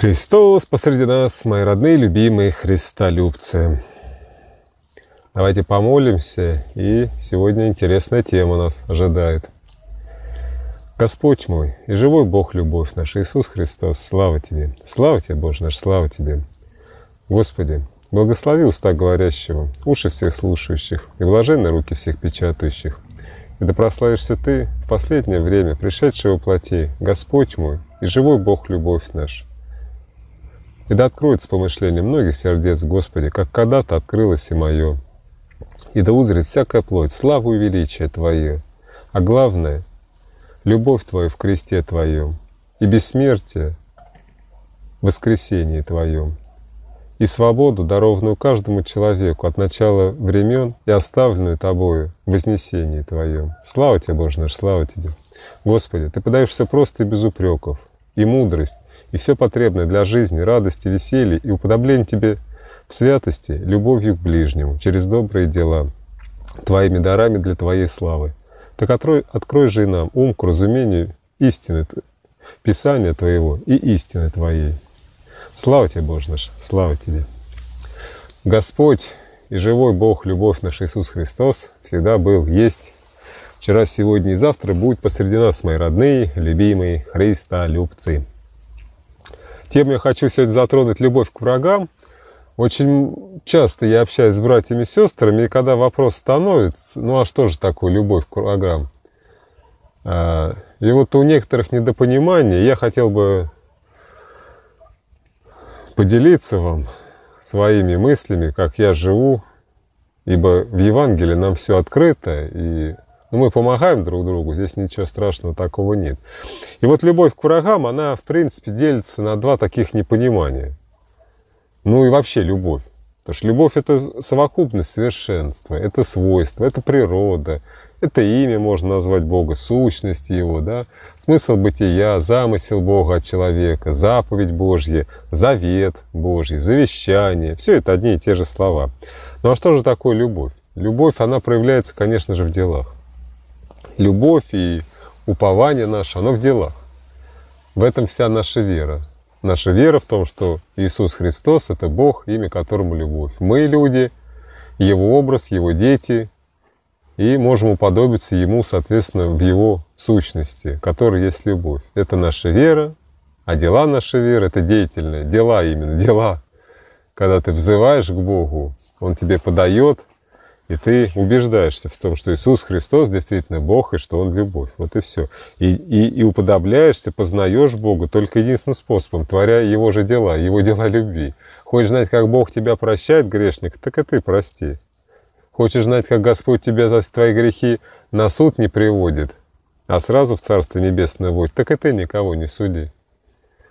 Христос посреди нас, мои родные, любимые христолюбцы. Давайте помолимся, и сегодня интересная тема нас ожидает. Господь мой и живой Бог, любовь наш, Иисус Христос, слава Тебе! Слава Тебе, Боже наш, слава Тебе! Господи, благослови уста говорящего, уши всех слушающих и блаженны руки всех печатающих. И да прославишься Ты в последнее время, пришедшего плоти, Господь мой и живой Бог, любовь наш, и да откроется помышление многих сердец, Господи, как когда-то открылось и мое. И да узрит всякая плоть славу и величие Твое, а главное — любовь Твою в кресте Твоем, и бессмертие в воскресении Твоем, и свободу, дарованную каждому человеку от начала времен и оставленную Тобою в вознесении Твоем. Слава Тебе, Боже наш, слава Тебе! Господи, Ты подаешь все просто и без упреков, и мудрость, и все потребное для жизни, радости, веселья и уподобление тебе в святости, любовью к ближнему, через добрые дела, твоими дарами для твоей славы. Так открой, открой же и нам ум к разумению истины, Писания Твоего и истины Твоей. Слава Тебе, Боже наш, слава Тебе. Господь и живой Бог, любовь наш Иисус Христос, всегда был, есть, вчера, сегодня и завтра будет посреди нас, мои родные, любимые, Христа, любцы. Тем я хочу сегодня затронуть любовь к врагам. Очень часто я общаюсь с братьями и сестрами, и когда вопрос становится, ну а что же такое любовь к врагам? А, и вот у некоторых недопонимание, я хотел бы поделиться вам своими мыслями, как я живу, ибо в Евангелии нам все открыто, и но ну, мы помогаем друг другу, здесь ничего страшного такого нет. И вот любовь к врагам, она, в принципе, делится на два таких непонимания. Ну и вообще любовь. Потому что любовь – это совокупность совершенства, это свойство, это природа, это имя можно назвать Бога, сущность Его, да? смысл бытия, замысел Бога от человека, заповедь Божья, завет Божий, завещание. Все это одни и те же слова. Ну а что же такое любовь? Любовь, она проявляется, конечно же, в делах любовь и упование наше, оно в делах. В этом вся наша вера. Наша вера в том, что Иисус Христос – это Бог, имя которому любовь. Мы люди, Его образ, Его дети, и можем уподобиться Ему, соответственно, в Его сущности, которой есть любовь. Это наша вера, а дела наши веры – это деятельные, дела именно, дела. Когда ты взываешь к Богу, Он тебе подает – и ты убеждаешься в том, что Иисус Христос действительно Бог и что Он любовь. Вот и все. И, и, и уподобляешься, познаешь Бога только единственным способом, творя Его же дела, Его дела любви. Хочешь знать, как Бог тебя прощает, грешник, так и ты прости. Хочешь знать, как Господь тебя за твои грехи на суд не приводит, а сразу в Царство Небесное вводит, так и ты никого не суди.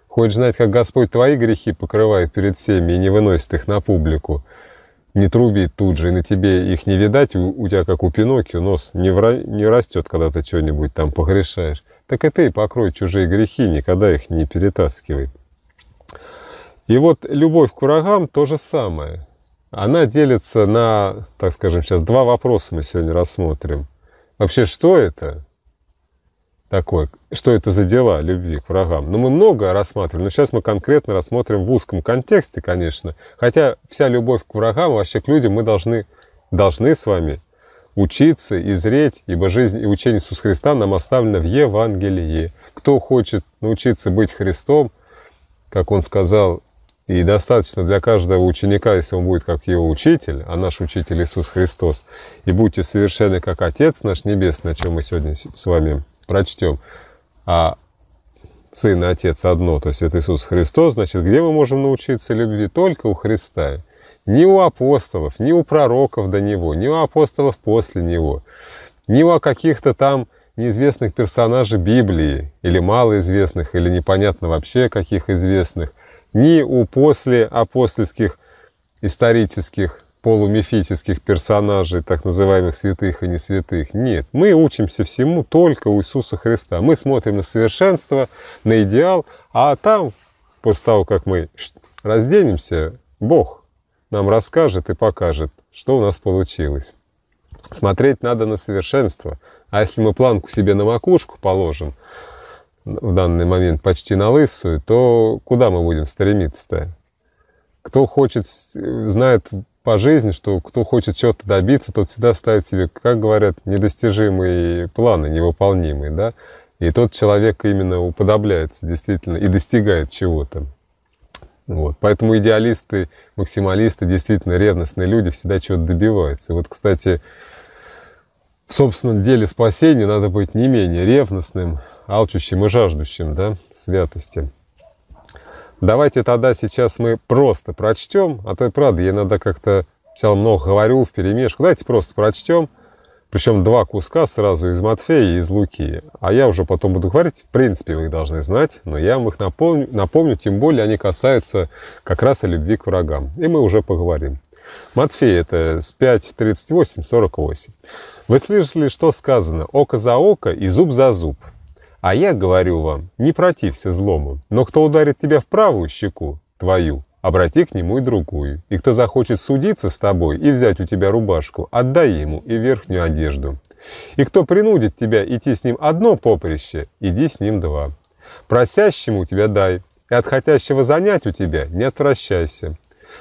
Хочешь знать, как Господь твои грехи покрывает перед всеми и не выносит их на публику, не труби тут же, и на тебе их не видать, у, у тебя как у Пиноккио нос не, вра... не растет, когда ты что-нибудь там погрешаешь. Так и ты покрой чужие грехи, никогда их не перетаскивай. И вот любовь к врагам то же самое. Она делится на, так скажем, сейчас два вопроса мы сегодня рассмотрим. Вообще, что это? такое. Что это за дела любви к врагам? Но мы много рассматриваем. но сейчас мы конкретно рассмотрим в узком контексте, конечно. Хотя вся любовь к врагам, вообще к людям мы должны, должны с вами учиться и зреть, ибо жизнь и учение Иисуса Христа нам оставлено в Евангелии. Кто хочет научиться быть Христом, как он сказал, и достаточно для каждого ученика, если он будет как его учитель, а наш учитель Иисус Христос, и будьте совершенны, как Отец наш Небесный, о чем мы сегодня с вами прочтем, а Сын и Отец одно, то есть это Иисус Христос, значит, где мы можем научиться любви? Только у Христа. Ни у апостолов, ни у пророков до Него, ни у апостолов после Него, ни у каких-то там неизвестных персонажей Библии, или малоизвестных, или непонятно вообще каких известных, ни у послеапостольских исторических полумифических персонажей, так называемых святых и не святых. Нет, мы учимся всему только у Иисуса Христа. Мы смотрим на совершенство, на идеал, а там, после того, как мы разденемся, Бог нам расскажет и покажет, что у нас получилось. Смотреть надо на совершенство. А если мы планку себе на макушку положим, в данный момент почти на лысую, то куда мы будем стремиться-то? Кто хочет, знает по жизни, что кто хочет чего-то добиться, тот всегда ставит себе, как говорят, недостижимые планы, невыполнимые, да? И тот человек именно уподобляется действительно и достигает чего-то. Вот. Поэтому идеалисты, максималисты, действительно ревностные люди всегда чего-то добиваются. вот, кстати, в собственном деле спасения надо быть не менее ревностным, алчущим и жаждущим да, святости. Давайте тогда сейчас мы просто прочтем, а то и правда, ей надо как-то сначала много говорю в перемешку. Давайте просто прочтем, причем два куска сразу из Матфея и из Луки. А я уже потом буду говорить, в принципе, вы их должны знать, но я вам их напомню, напомню тем более они касаются как раз и любви к врагам. И мы уже поговорим. Матфея это 5, 38, 48. Вы слышали, что сказано? Око за око и зуб за зуб. А я говорю вам, не протився злому, но кто ударит тебя в правую щеку, твою, обрати к нему и другую. И кто захочет судиться с тобой и взять у тебя рубашку, отдай ему и верхнюю одежду. И кто принудит тебя идти с ним одно поприще, иди с ним два. Просящему тебя дай, и от хотящего занять у тебя не отвращайся.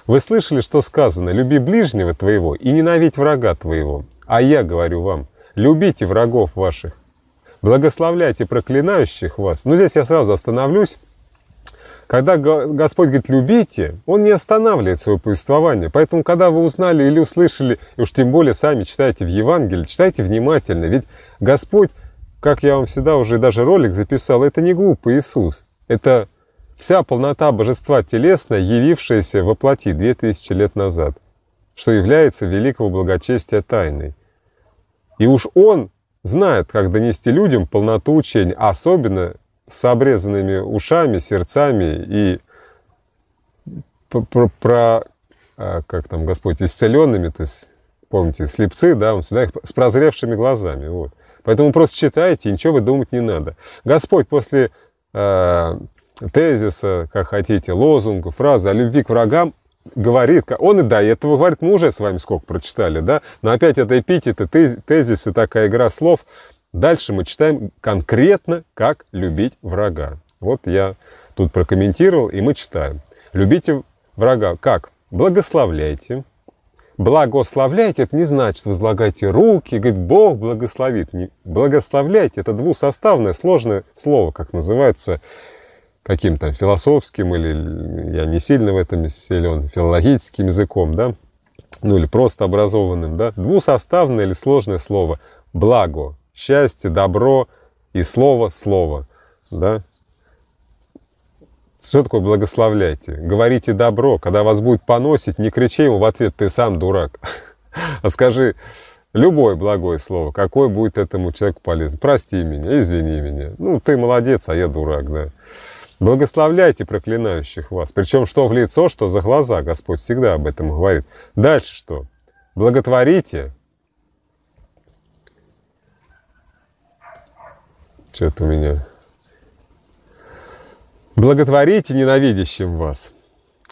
Вы слышали, что сказано «люби ближнего твоего и ненавидь врага твоего». А я говорю вам, любите врагов ваших благословляйте проклинающих вас. Но ну, здесь я сразу остановлюсь. Когда Господь говорит «любите», Он не останавливает свое повествование. Поэтому, когда вы узнали или услышали, и уж тем более сами читаете в Евангелии, читайте внимательно. Ведь Господь, как я вам всегда уже даже ролик записал, это не глупый Иисус. Это вся полнота божества телесная, явившаяся во плоти 2000 лет назад, что является великого благочестия тайной. И уж Он знает, как донести людям полноту учения, особенно с обрезанными ушами, сердцами и про, про, про а, как там Господь, исцеленными, то есть, помните, слепцы, да, он всегда их с прозревшими глазами, вот. Поэтому просто читайте, ничего вы думать не надо. Господь после э, тезиса, как хотите, лозунга, фразы о любви к врагам говорит, он и до этого говорит, мы уже с вами сколько прочитали, да, но опять это эпитеты, тезисы, такая игра слов. Дальше мы читаем конкретно, как любить врага. Вот я тут прокомментировал, и мы читаем. Любите врага как? Благословляйте. Благословляйте, это не значит возлагайте руки, говорит, Бог благословит. Не, благословляйте, это двусоставное, сложное слово, как называется каким-то философским или, я не сильно в этом силен, филологическим языком, да, ну или просто образованным, да, двусоставное или сложное слово «благо», «счастье», «добро» и слово «слово», да. Что такое «благословляйте»? Говорите «добро», когда вас будет поносить, не кричи ему в ответ «ты сам дурак», а скажи любое благое слово, какое будет этому человеку полезно. «Прости меня», «извини меня», «ну ты молодец, а я дурак», да. Благословляйте проклинающих вас. Причем что в лицо, что за глаза. Господь всегда об этом говорит. Дальше что? Благотворите. Что-то у меня... Благотворите ненавидящим вас.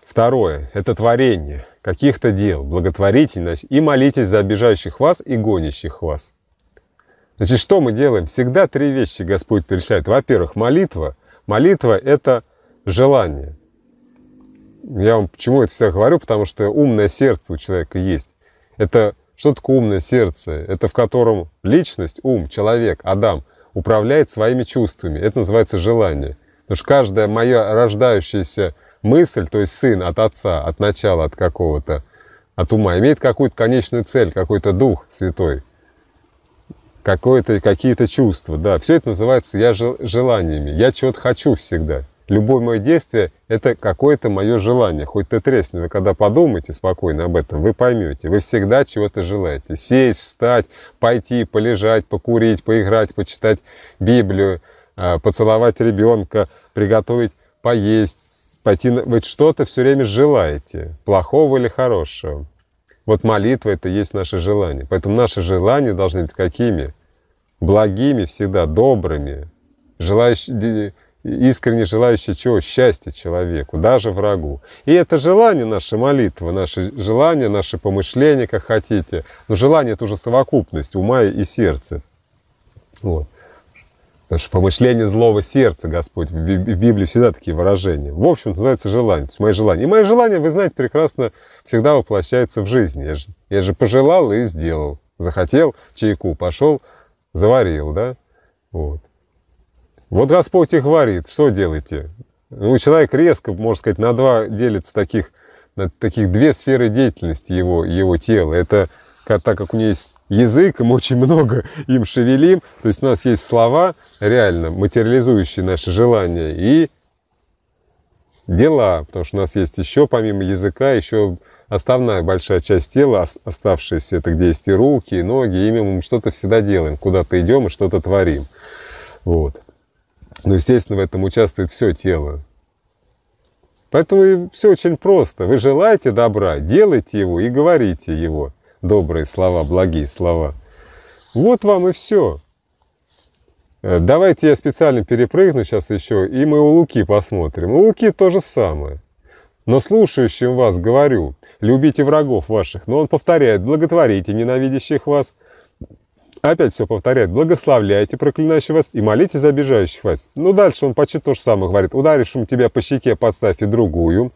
Второе – это творение каких-то дел, благотворительность и молитесь за обижающих вас и гонящих вас. Значит, что мы делаем? Всегда три вещи Господь перечисляет. Во-первых, молитва – Молитва – это желание. Я вам почему это все говорю, потому что умное сердце у человека есть. Это что такое умное сердце? Это в котором личность, ум, человек, Адам управляет своими чувствами. Это называется желание. Потому что каждая моя рождающаяся мысль, то есть сын от отца, от начала, от какого-то, от ума, имеет какую-то конечную цель, какой-то дух святой какие-то чувства, да. Все это называется я жел, желаниями. Я чего-то хочу всегда. Любое мое действие – это какое-то мое желание. Хоть ты тресни, вы когда подумаете спокойно об этом, вы поймете. Вы всегда чего-то желаете. Сесть, встать, пойти, полежать, покурить, поиграть, почитать Библию, а, поцеловать ребенка, приготовить поесть, пойти... Вы что-то все время желаете, плохого или хорошего. Вот молитва — это есть наше желание. Поэтому наши желания должны быть какими? Благими всегда, добрыми, желающие, искренне желающие чего? Счастья человеку, даже врагу. И это желание, наша молитва, наше желание, наши помышления, как хотите. Но желание — это уже совокупность ума и сердца. Вот. Потому что помышление злого сердца, Господь, в Библии всегда такие выражения. В общем, называется желание, то есть мои желания. И мои желания, вы знаете, прекрасно всегда воплощаются в жизни. Я же, я же пожелал и сделал. Захотел, чайку пошел, заварил, да? Вот. Вот Господь и говорит, что делаете? Ну, человек резко, можно сказать, на два делится таких, на таких две сферы деятельности его, его тела. Это так как у меня есть язык, мы очень много им шевелим. То есть у нас есть слова, реально материализующие наши желания и дела, потому что у нас есть еще помимо языка еще основная большая часть тела, оставшаяся, это где есть и руки, и ноги, ими мы что-то всегда делаем, куда-то идем и что-то творим. Вот. Но, естественно, в этом участвует все тело. Поэтому все очень просто. Вы желаете добра, делайте его и говорите его добрые слова, благие слова. Вот вам и все. Э, давайте я специально перепрыгну сейчас еще, и мы у Луки посмотрим. У Луки то же самое. Но слушающим вас говорю, любите врагов ваших. Но он повторяет, благотворите ненавидящих вас. Опять все повторяет, благословляйте проклинающих вас и молите за обижающих вас. Ну дальше он почти то же самое говорит, ударившим тебя по щеке подставь и другую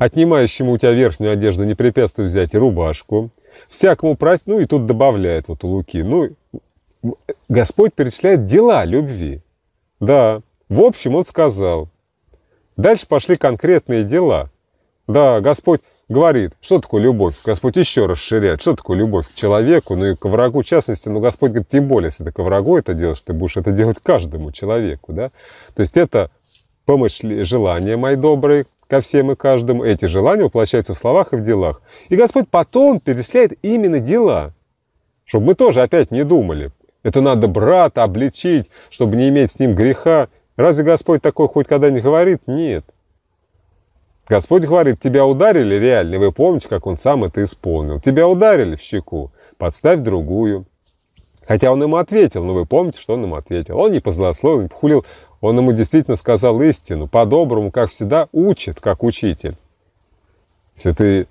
отнимающему у тебя верхнюю одежду не препятствует взять и рубашку, всякому прасть, ну и тут добавляет вот у Луки, ну, Господь перечисляет дела любви. Да, в общем, он сказал. Дальше пошли конкретные дела. Да, Господь говорит, что такое любовь. Господь еще расширяет, что такое любовь к человеку, ну и к врагу в частности. Но Господь говорит, тем более, если ты к врагу это делаешь, ты будешь это делать каждому человеку. Да? То есть это помышли, желание мои добрые, ко всем и каждому, эти желания воплощаются в словах и в делах. И Господь потом переслеет именно дела, чтобы мы тоже опять не думали. Это надо брата обличить, чтобы не иметь с ним греха. Разве Господь такой хоть когда не говорит? Нет. Господь говорит, тебя ударили реально, вы помните, как Он сам это исполнил. Тебя ударили в щеку, подставь другую. Хотя он ему ответил, но ну вы помните, что он ему ответил. Он не позлословил, не похулил, он ему действительно сказал истину. По-доброму, как всегда, учит, как учитель. Если ты,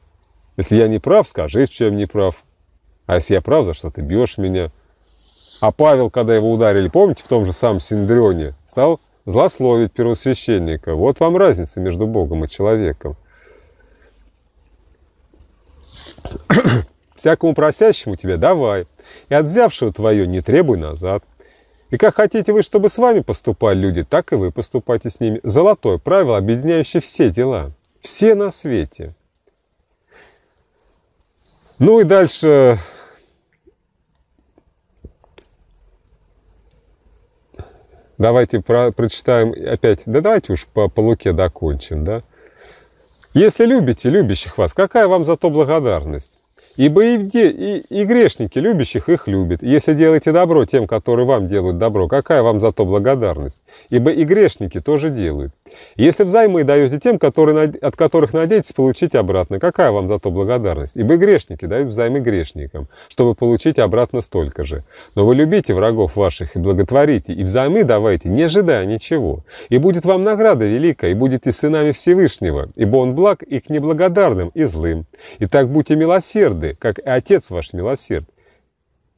если я не прав, скажи, в чем не прав. А если я прав, за что ты бьешь меня? А Павел, когда его ударили, помните, в том же самом Синдрионе, стал злословить первосвященника. Вот вам разница между Богом и человеком. Всякому просящему тебе давай – и от взявшего твое не требуй назад. И как хотите вы, чтобы с вами поступали люди, так и вы поступайте с ними. Золотое правило, объединяющее все дела. Все на свете. Ну и дальше... Давайте про, прочитаем опять. Да давайте уж по, по Луке докончим, да? Если любите любящих вас, какая вам зато благодарность? Ибо и, и, и грешники, любящих их любит. Если делаете добро тем, которые вам делают добро, какая вам зато благодарность? Ибо и грешники тоже делают. Если взаймы даете тем, которые, от которых надеетесь получить обратно, какая вам зато благодарность? Ибо и грешники дают взаймы грешникам, чтобы получить обратно столько же. Но вы любите врагов ваших и благотворите, и взаймы давайте, не ожидая ничего. И будет вам награда великая, и будете сынами Всевышнего, ибо он благ и к неблагодарным, и злым. И так будьте милосердны, правды, как и Отец ваш милосерд.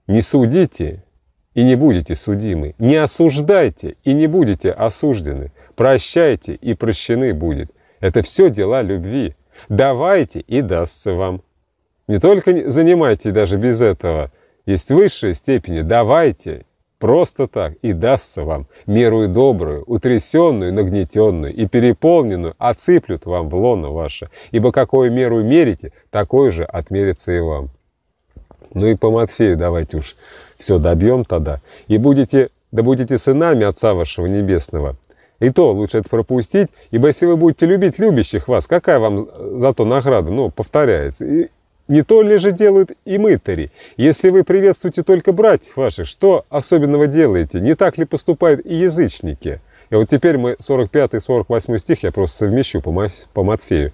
Не судите, и не будете судимы. Не осуждайте, и не будете осуждены. Прощайте, и прощены будет. Это все дела любви. Давайте, и дастся вам. Не только занимайте даже без этого. Есть высшая степени «давайте» Просто так и дастся вам меру и добрую, утрясенную, нагнетенную и переполненную, отсыплют вам в лоно ваше, ибо какую меру мерите, такой же отмерится и вам. Ну и по Матфею давайте уж все добьем тогда, и будете, да будете сынами Отца вашего Небесного. И то лучше это пропустить, ибо если вы будете любить любящих вас, какая вам зато награда, ну, повторяется, не то ли же делают и мытари? Если вы приветствуете только братьев ваших, что особенного делаете? Не так ли поступают и язычники?» И вот теперь мы 45 и 48 стих я просто совмещу по Матфею.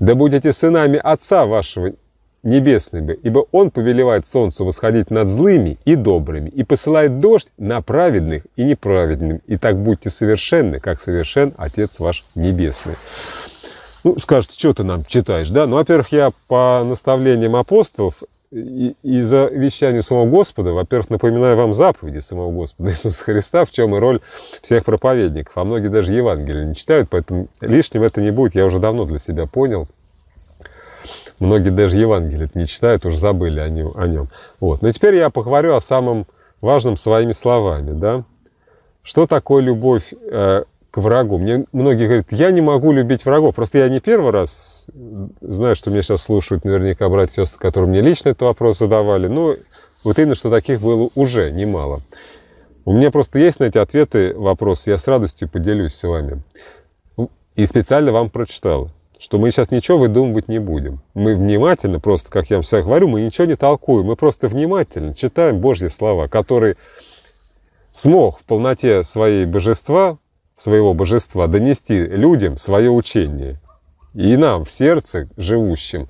«Да будете сынами Отца вашего небесными, ибо Он повелевает солнцу восходить над злыми и добрыми, и посылает дождь на праведных и неправедных, и так будьте совершенны, как совершен Отец ваш Небесный». Ну, скажете, что ты нам читаешь, да? Ну, во-первых, я по наставлениям апостолов и, и за вещанию самого Господа, во-первых, напоминаю вам заповеди самого Господа Иисуса Христа, в чем и роль всех проповедников. А многие даже Евангелие не читают, поэтому лишним это не будет, я уже давно для себя понял. Многие даже Евангелие не читают, уже забыли о нем. О нем. Вот. Но теперь я поговорю о самом важном своими словами. Да? Что такое любовь э, к врагу. Мне многие говорят, я не могу любить врагов. Просто я не первый раз э, знаю, что меня сейчас слушают наверняка братья и сестры, которые мне лично этот вопрос задавали. Но ну, вот именно, что таких было уже немало. У меня просто есть на эти ответы вопросы, я с радостью поделюсь с вами. И специально вам прочитал, что мы сейчас ничего выдумывать не будем. Мы внимательно, просто, как я вам всегда говорю, мы ничего не толкуем, мы просто внимательно читаем Божьи слова, которые смог в полноте своей божества своего божества, донести людям свое учение. И нам в сердце живущим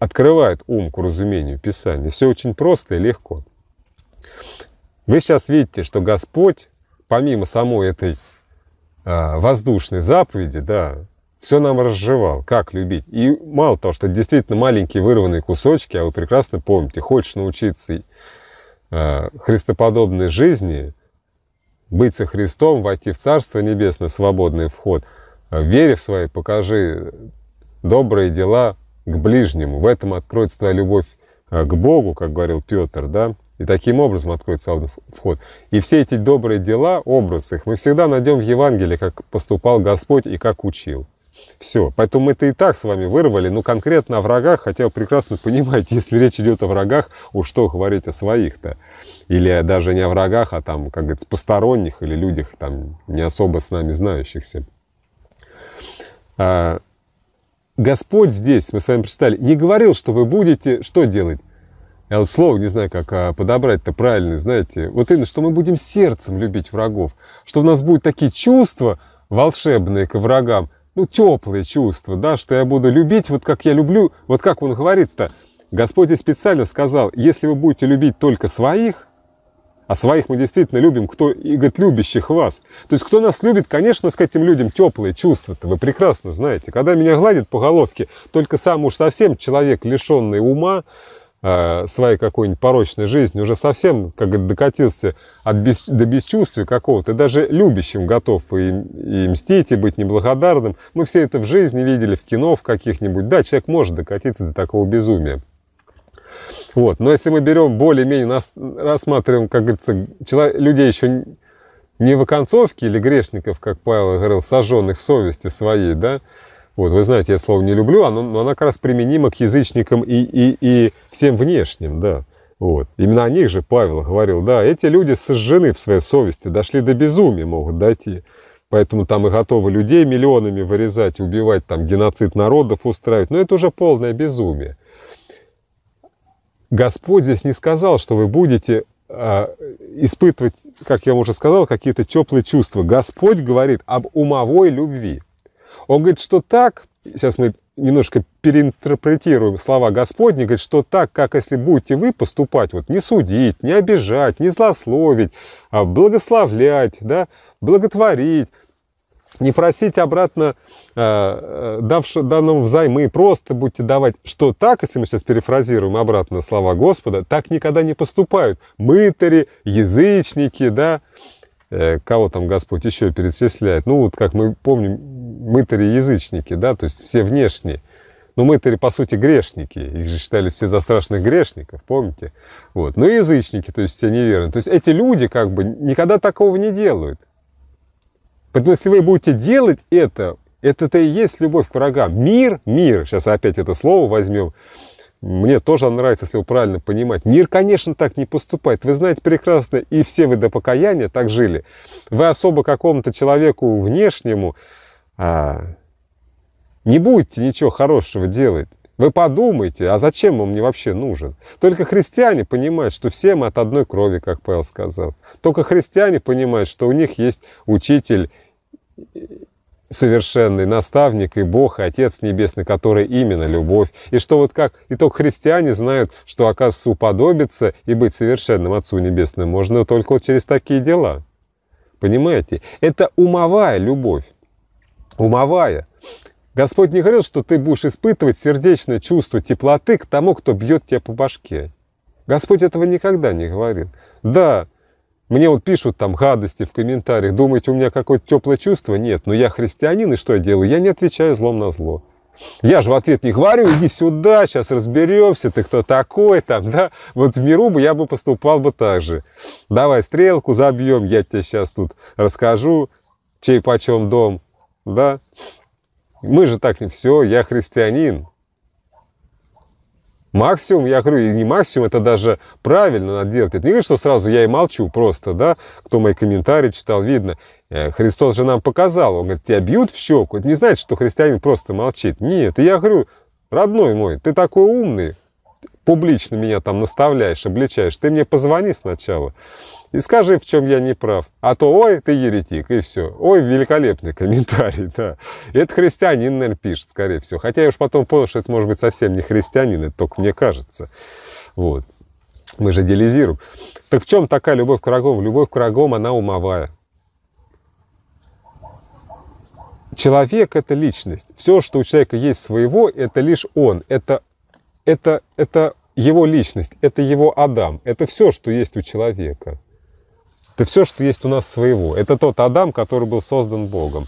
открывает ум к разумению Писания. Все очень просто и легко. Вы сейчас видите, что Господь, помимо самой этой а, воздушной заповеди, да, все нам разжевал, как любить. И мало того, что действительно маленькие вырванные кусочки, а вы прекрасно помните, хочешь научиться а, христоподобной жизни, быть со Христом, войти в Царство Небесное, свободный вход. Э, в вере в своей покажи добрые дела к ближнему. В этом откроется твоя любовь э, к Богу, как говорил Петр, да? И таким образом откроется вход. И все эти добрые дела, образ их, мы всегда найдем в Евангелии, как поступал Господь и как учил. Все. Поэтому мы это и так с вами вырвали, но конкретно о врагах, хотя вы прекрасно понимаете, если речь идет о врагах, уж что говорить о своих-то. Или даже не о врагах, а там, как говорится, посторонних или людях, там, не особо с нами знающихся. А, Господь здесь, мы с вами прочитали, не говорил, что вы будете что делать? Я вот слово не знаю, как а, подобрать-то правильно, знаете. Вот именно, что мы будем сердцем любить врагов, что у нас будут такие чувства волшебные к врагам, ну, теплые чувства, да, что я буду любить, вот как я люблю, вот как он говорит-то. Господь здесь специально сказал, если вы будете любить только своих, а своих мы действительно любим, кто и говорит, любящих вас. То есть, кто нас любит, конечно, с этим людям теплые чувства-то, вы прекрасно знаете. Когда меня гладят по головке, только сам уж совсем человек, лишенный ума, Э, своей какой-нибудь порочной жизни уже совсем как докатился от без, до бесчувствия какого-то, даже любящим готов и, и мстить, и быть неблагодарным. Мы все это в жизни видели, в кино, в каких-нибудь. Да, человек может докатиться до такого безумия. Вот. Но если мы берем более-менее, нас, рассматриваем, как говорится, человек, людей еще не в оконцовке или грешников, как Павел говорил, сожженных в совести своей, да, вот, вы знаете, я слово не люблю, оно, но она как раз применима к язычникам и, и, и всем внешним, да. Вот. Именно о них же Павел говорил, да, эти люди сожжены в своей совести, дошли до безумия, могут дойти. Поэтому там и готовы людей миллионами вырезать, убивать, там геноцид народов устраивать. Но это уже полное безумие. Господь здесь не сказал, что вы будете э, испытывать, как я уже сказал, какие-то теплые чувства. Господь говорит об умовой любви. Он говорит, что так, сейчас мы немножко переинтерпретируем слова Господни, говорит, что так, как если будете вы поступать, вот не судить, не обижать, не злословить, а благословлять, да, благотворить, не просить обратно а, э, давши, данного взаймы, просто будете давать, что так, если мы сейчас перефразируем обратно слова Господа, так никогда не поступают мытари, язычники, да, Э, кого там Господь еще перечисляет. Ну, вот как мы помним, мытари язычники, да, то есть все внешние. Но мытари, по сути, грешники. Их же считали все за страшных грешников, помните? Вот. Но язычники, то есть все неверные. То есть эти люди как бы никогда такого не делают. Поэтому если вы будете делать это, это-то и есть любовь к врагам. Мир, мир, сейчас опять это слово возьмем, мне тоже нравится, если его правильно понимать. Мир, конечно, так не поступает. Вы знаете прекрасно, и все вы до покаяния так жили. Вы особо какому-то человеку внешнему а, не будете ничего хорошего делать. Вы подумайте, а зачем он мне вообще нужен? Только христиане понимают, что все мы от одной крови, как Павел сказал. Только христиане понимают, что у них есть учитель совершенный наставник и Бог, и Отец Небесный, который именно любовь. И что вот как и только христиане знают, что, оказывается, уподобиться и быть совершенным Отцу Небесному можно только вот через такие дела. Понимаете? Это умовая любовь. Умовая. Господь не говорил, что ты будешь испытывать сердечное чувство теплоты к тому, кто бьет тебя по башке. Господь этого никогда не говорил. Да, мне вот пишут там гадости в комментариях, думаете, у меня какое-то теплое чувство? Нет, но я христианин, и что я делаю? Я не отвечаю злом на зло. Я же в ответ не говорю, иди сюда, сейчас разберемся, ты кто такой там, да? Вот в миру бы я бы поступал бы так же. Давай стрелку забьем, я тебе сейчас тут расскажу, чей почем дом, да? Мы же так не все, я христианин, Максимум, я говорю, и не максимум, это даже правильно надо делать. Это не говорит, что сразу я и молчу просто, да, кто мои комментарии читал, видно. Э, Христос же нам показал, он говорит, тебя бьют в щеку. Это не значит, что христианин просто молчит. Нет, и я говорю, родной мой, ты такой умный, публично меня там наставляешь, обличаешь, ты мне позвони сначала и скажи, в чем я не прав. А то, ой, ты еретик, и все. Ой, великолепный комментарий, да. И это христианин, наверное, пишет, скорее всего. Хотя я уж потом понял, что это может быть совсем не христианин, это только мне кажется. Вот. Мы же делизируем. Так в чем такая любовь к врагам? Любовь к врагам, она умовая. Человек — это личность. Все, что у человека есть своего, это лишь он. Это, это, это его личность, это его Адам. Это все, что есть у человека. Это все, что есть у нас своего. Это тот Адам, который был создан Богом.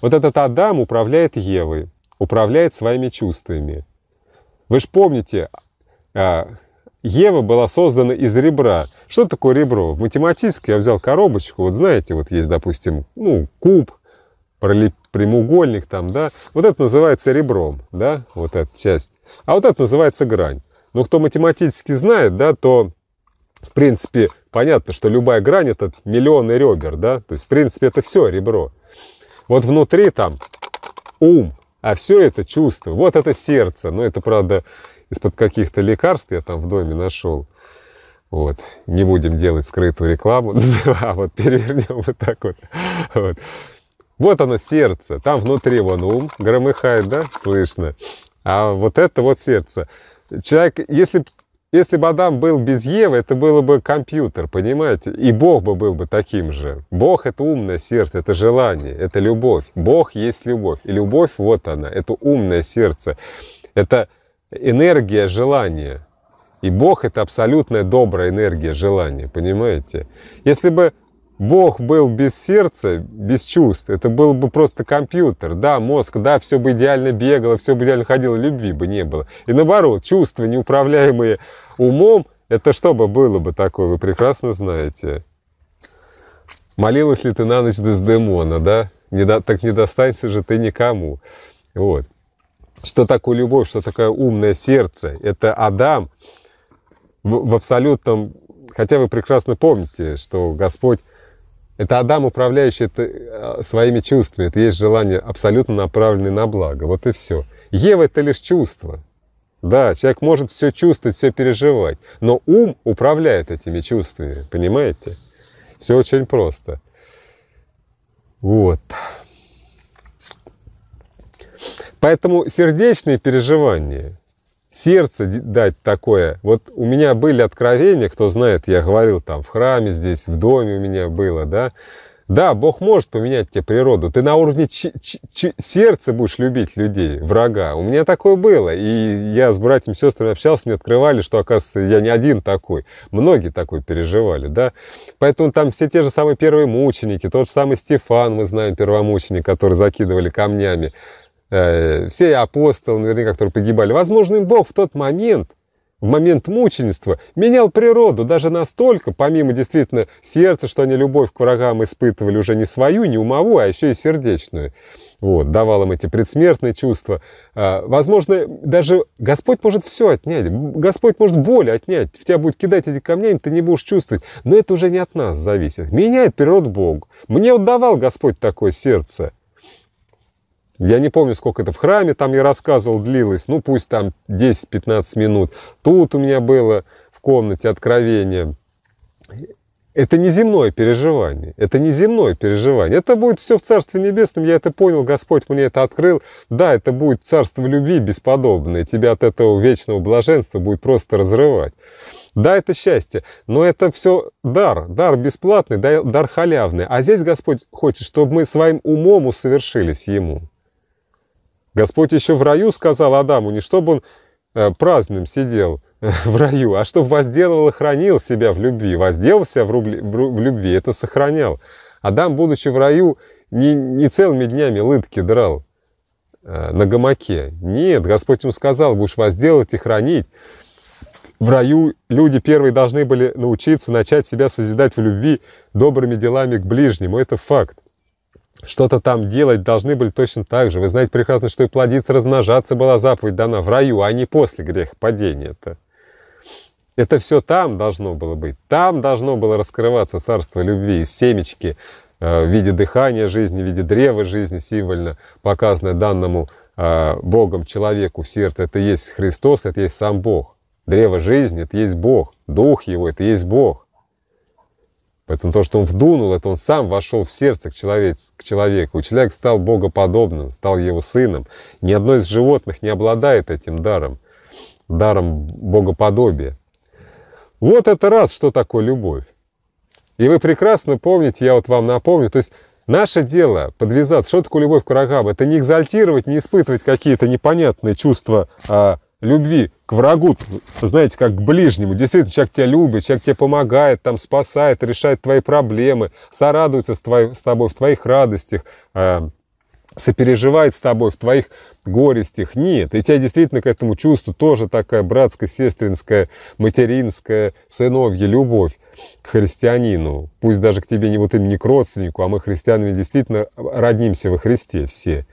Вот этот Адам управляет Евой, управляет своими чувствами. Вы же помните, а, Ева была создана из ребра. Что такое ребро? В математике я взял коробочку, вот знаете, вот есть, допустим, ну, куб, прямоугольник там, да, вот это называется ребром, да, вот эта часть, а вот это называется грань. Но кто математически знает, да, то в принципе, понятно, что любая грань это миллионы ребер, да, то есть, в принципе, это все ребро. Вот внутри там ум, а все это чувство, вот это сердце, но ну, это, правда, из-под каких-то лекарств я там в доме нашел. Вот. Не будем делать скрытую рекламу, а вот перевернем вот так вот. вот. Вот оно сердце, там внутри вон ум громыхает, да, слышно. А вот это вот сердце. Человек, если если бы Адам был без Евы, это было бы компьютер, понимаете? И Бог бы был бы таким же. Бог — это умное сердце, это желание, это любовь. Бог есть любовь. И любовь, вот она, это умное сердце. Это энергия желания. И Бог — это абсолютная добрая энергия желания, понимаете? Если бы Бог был без сердца, без чувств, это был бы просто компьютер. Да, мозг, да, все бы идеально бегало, все бы идеально ходило, любви бы не было. И наоборот, чувства неуправляемые — Умом это что бы было бы такое, вы прекрасно знаете. Молилась ли ты на ночь Дездемона, да? Не до, так не достанется же ты никому. Вот. Что такое любовь, что такое умное сердце? Это Адам в, в абсолютном... Хотя вы прекрасно помните, что Господь это Адам, управляющий это, э, своими чувствами. Это есть желание, абсолютно направленное на благо. Вот и все. Ева – это лишь чувство. Да, человек может все чувствовать, все переживать, но ум управляет этими чувствами, понимаете? Все очень просто. Вот. Поэтому сердечные переживания, сердце дать такое. Вот у меня были откровения, кто знает, я говорил там в храме здесь, в доме у меня было, да, да, Бог может поменять тебе природу. Ты на уровне сердца будешь любить людей, врага. У меня такое было. И я с братьями и сестрами общался, мне открывали, что, оказывается, я не один такой. Многие такой переживали, да. Поэтому там все те же самые первые мученики, тот же самый Стефан, мы знаем, первомученик, который закидывали камнями. Э, все апостолы, наверняка, которые погибали. Возможно, им Бог в тот момент – в момент мученичества менял природу даже настолько, помимо действительно сердца, что они любовь к врагам испытывали уже не свою, не умовую, а еще и сердечную. Вот, давал им эти предсмертные чувства. А, возможно, даже Господь может все отнять. Господь может боль отнять. В тебя будет кидать эти камнями, ты не будешь чувствовать. Но это уже не от нас зависит. Меняет природу Бог. Мне вот давал Господь такое сердце. Я не помню, сколько это в храме, там я рассказывал, длилось, ну пусть там 10-15 минут. Тут у меня было в комнате откровение. Это не земное переживание, это не земное переживание. Это будет все в Царстве Небесном, я это понял, Господь мне это открыл. Да, это будет царство любви бесподобное, тебя от этого вечного блаженства будет просто разрывать. Да, это счастье, но это все дар, дар бесплатный, дар халявный. А здесь Господь хочет, чтобы мы своим умом усовершились Ему. Господь еще в раю сказал Адаму, не чтобы он э, праздным сидел э, в раю, а чтобы возделывал и хранил себя в любви. Возделал себя в, рубли, в, в любви, это сохранял. Адам, будучи в раю, не, не целыми днями лытки драл э, на гамаке. Нет, Господь ему сказал, будешь возделывать и хранить. В раю люди первые должны были научиться начать себя созидать в любви добрыми делами к ближнему. Это факт что-то там делать должны были точно так же. Вы знаете прекрасно, что и плодиться, размножаться была заповедь дана в раю, а не после греха падения. Это, это все там должно было быть. Там должно было раскрываться царство любви из семечки э, в виде дыхания жизни, в виде древа жизни, символьно показанное данному э, Богом человеку в сердце. Это есть Христос, это есть сам Бог. Древо жизни, это есть Бог. Дух его, это есть Бог. Поэтому то, что он вдунул, это он сам вошел в сердце к, человек, к человеку. человек стал богоподобным, стал его сыном. Ни одно из животных не обладает этим даром, даром богоподобия. Вот это раз, что такое любовь. И вы прекрасно помните, я вот вам напомню, то есть наше дело подвязаться, что такое любовь к врагам, это не экзальтировать, не испытывать какие-то непонятные чувства а, любви к врагу, знаете, как к ближнему. Действительно, человек тебя любит, человек тебе помогает, там, спасает, решает твои проблемы, сорадуется с, твой, с тобой в твоих радостях, э, сопереживает с тобой в твоих горестях. Нет, и тебя действительно к этому чувству тоже такая братская, сестринская, материнская, сыновья любовь к христианину. Пусть даже к тебе не вот им не к родственнику, а мы христианами действительно роднимся во Христе все.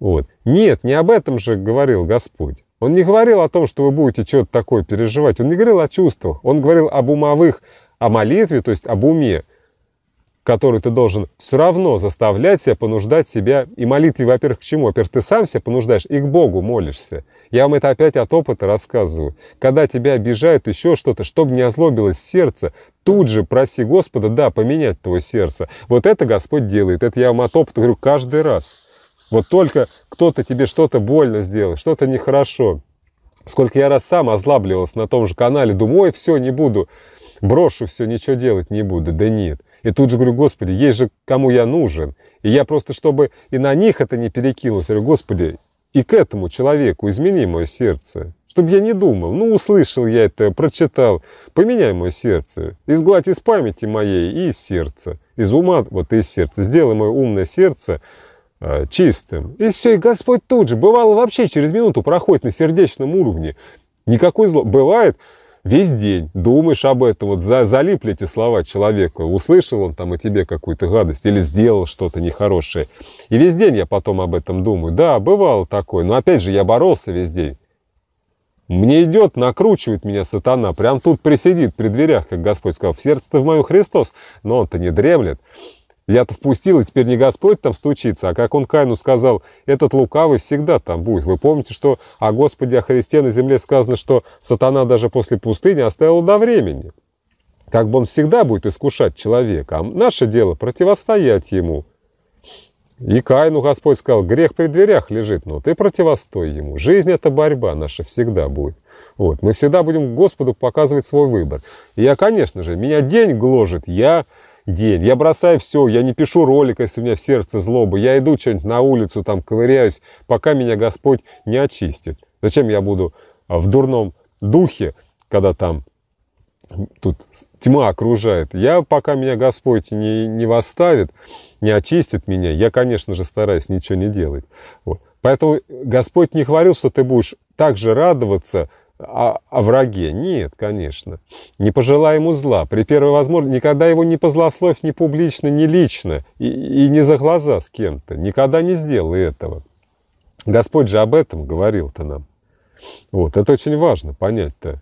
Вот. Нет, не об этом же говорил Господь. Он не говорил о том, что вы будете что-то такое переживать. Он не говорил о чувствах. Он говорил об умовых, о молитве, то есть об уме, который ты должен все равно заставлять себя, понуждать себя. И молитве, во-первых, к чему? Во-первых, ты сам себя понуждаешь и к Богу молишься. Я вам это опять от опыта рассказываю. Когда тебя обижают еще что-то, чтобы не озлобилось сердце, тут же проси Господа, да, поменять твое сердце. Вот это Господь делает. Это я вам от опыта говорю каждый раз. Вот только кто-то тебе что-то больно сделал, что-то нехорошо. Сколько я раз сам озлабливался на том же канале, думаю, ой, все, не буду, брошу все, ничего делать не буду. Да нет. И тут же говорю, Господи, есть же кому я нужен. И я просто, чтобы и на них это не перекинулось, говорю, Господи, и к этому человеку измени мое сердце. Чтобы я не думал, ну, услышал я это, прочитал, поменяй мое сердце, изгладь из памяти моей и из сердца, из ума, вот из сердца. Сделай мое умное сердце Э, чистым. И все, и Господь тут же. Бывало вообще через минуту проходит на сердечном уровне. Никакой зло. Бывает весь день думаешь об этом, вот за, залипли эти слова человеку услышал он там о тебе какую-то гадость или сделал что-то нехорошее. И весь день я потом об этом думаю. Да, бывало такое, но опять же я боролся весь день. Мне идет, накручивает меня сатана, прям тут присидит при дверях, как Господь сказал, в сердце-то в мою Христос, но он-то не дремлет. Я-то впустил, и теперь не Господь там стучится, а как он Кайну сказал, этот лукавый всегда там будет. Вы помните, что о Господе, о Христе на земле сказано, что сатана даже после пустыни оставил до времени. Как бы он всегда будет искушать человека, а наше дело противостоять ему. И Кайну Господь сказал, грех при дверях лежит, но ты противостой ему. Жизнь – это борьба наша всегда будет. Вот. Мы всегда будем Господу показывать свой выбор. И я, конечно же, меня день гложет, я день. Я бросаю все, я не пишу ролик, если у меня в сердце злоба. Я иду что-нибудь на улицу, там ковыряюсь, пока меня Господь не очистит. Зачем я буду а, в дурном духе, когда там тут тьма окружает. Я, пока меня Господь не, не восставит, не очистит меня, я, конечно же, стараюсь ничего не делать. Вот. Поэтому э, Господь не говорил, что ты будешь так же радоваться, о враге. Нет, конечно. Не пожелай ему зла. При первой возможности никогда его не позлословь ни публично, ни лично, и, и не за глаза с кем-то. Никогда не сделай этого. Господь же об этом говорил-то нам. Вот, это очень важно понять-то.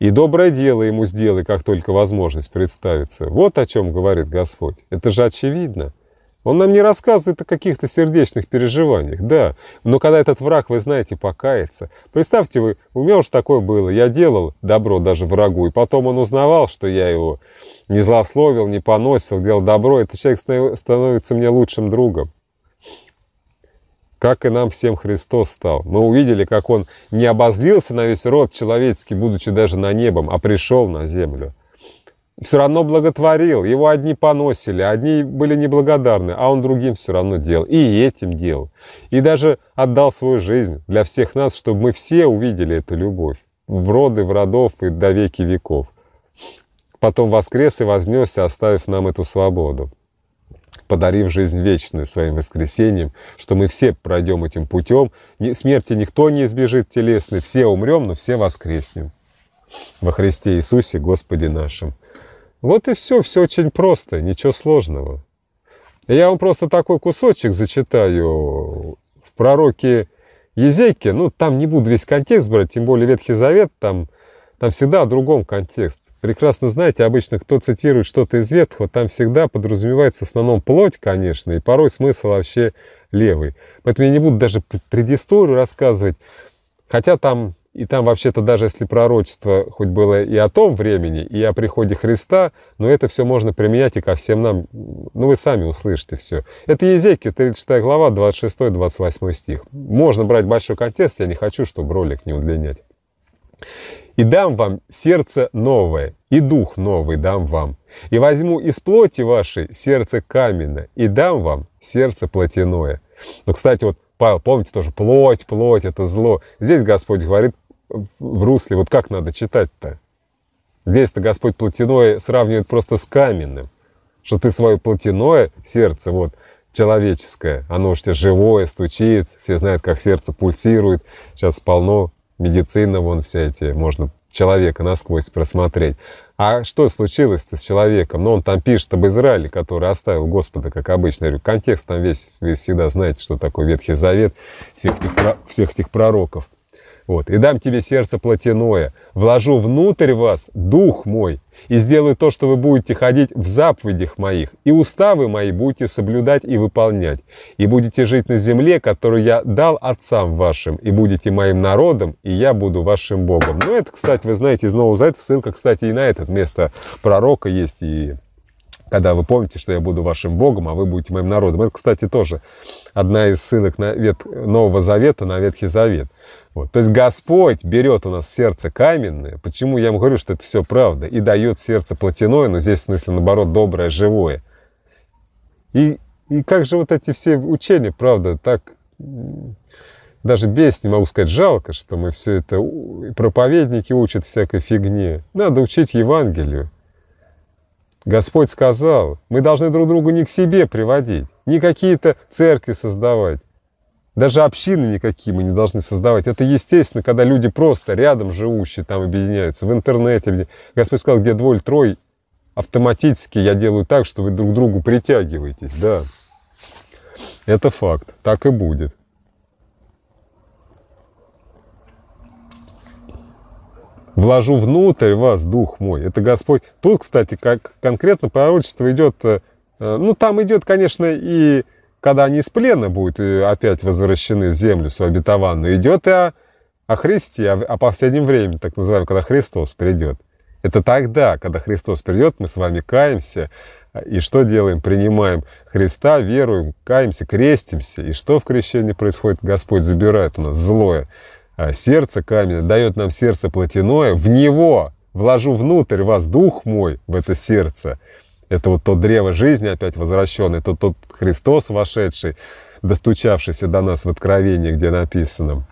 И доброе дело ему сделай, как только возможность представится. Вот о чем говорит Господь. Это же очевидно. Он нам не рассказывает о каких-то сердечных переживаниях, да, но когда этот враг, вы знаете, покается. Представьте, вы, у меня уж такое было, я делал добро даже врагу, и потом он узнавал, что я его не злословил, не поносил, делал добро, этот человек становится мне лучшим другом. Как и нам всем Христос стал. Мы увидели, как он не обозлился на весь род человеческий, будучи даже на небом, а пришел на землю все равно благотворил. Его одни поносили, одни были неблагодарны, а он другим все равно делал. И этим делал. И даже отдал свою жизнь для всех нас, чтобы мы все увидели эту любовь. В роды, в родов и до веки веков. Потом воскрес и вознесся, оставив нам эту свободу подарив жизнь вечную своим воскресением, что мы все пройдем этим путем. Смерти никто не избежит телесной, все умрем, но все воскреснем. Во Христе Иисусе, Господе нашим. Вот и все, все очень просто, ничего сложного. Я вам просто такой кусочек зачитаю в пророке Езеке. Ну, там не буду весь контекст брать, тем более Ветхий Завет, там, там всегда о другом контекст. Прекрасно знаете, обычно кто цитирует что-то из Ветхого, там всегда подразумевается в основном плоть, конечно, и порой смысл вообще левый. Поэтому я не буду даже предысторию рассказывать, хотя там и там вообще-то даже если пророчество хоть было и о том времени, и о приходе Христа, но это все можно применять и ко всем нам. Ну, вы сами услышите все. Это Езеки, 36 глава, 26-28 стих. Можно брать большой контекст, я не хочу, чтобы ролик не удлинять. «И дам вам сердце новое, и дух новый дам вам. И возьму из плоти вашей сердце каменное, и дам вам сердце плотяное». Ну, кстати, вот Павел, помните тоже, плоть, плоть, это зло. Здесь Господь говорит в русле, вот как надо читать-то? Здесь-то Господь плотяное сравнивает просто с каменным, что ты свое плотяное сердце, вот, человеческое, оно уж тебе живое, стучит, все знают, как сердце пульсирует, сейчас полно медицина, вон все эти, можно человека насквозь просмотреть. А что случилось-то с человеком? Ну, он там пишет об Израиле, который оставил Господа, как обычно. Я говорю, контекст там весь, вы всегда знаете, что такое Ветхий Завет, всех этих, всех этих пророков. Вот, и дам тебе сердце плотяное, вложу внутрь вас дух мой, и сделаю то, что вы будете ходить в заповедях моих, и уставы мои будете соблюдать и выполнять, и будете жить на земле, которую я дал отцам вашим, и будете моим народом, и я буду вашим Богом». Ну, это, кстати, вы знаете, из Нового Завета ссылка, кстати, и на это место пророка есть, и когда вы помните, что я буду вашим Богом, а вы будете моим народом. Это, кстати, тоже одна из ссылок на вет... Нового Завета, на Ветхий Завет. Вот. То есть Господь берет у нас сердце каменное, почему я вам говорю, что это все правда, и дает сердце плотяное, но здесь в смысле, наоборот, доброе, живое. И, и как же вот эти все учения, правда, так даже без не могу сказать, жалко, что мы все это, проповедники учат всякой фигне. Надо учить Евангелию. Господь сказал, мы должны друг друга не к себе приводить, не какие-то церкви создавать. Даже общины никакие мы не должны создавать. Это естественно, когда люди просто рядом живущие там объединяются, в интернете. Господь сказал, где двое трой автоматически я делаю так, что вы друг к другу притягиваетесь. Да, это факт, так и будет. вложу внутрь вас Дух мой. Это Господь. Тут, кстати, как конкретно пророчество идет, э, ну там идет, конечно, и когда они из плена будут э, опять возвращены в землю свою обетованную, идет и о, о Христе, о, о последнем времени, так называемом, когда Христос придет. Это тогда, когда Христос придет, мы с вами каемся, э, и что делаем? Принимаем Христа, веруем, каемся, крестимся. И что в крещении происходит? Господь забирает у нас злое. А сердце каменное, дает нам сердце плотяное, в него вложу внутрь вас дух мой, в это сердце. Это вот то древо жизни опять возвращенное, это тот Христос вошедший, достучавшийся до нас в Откровении, где написано.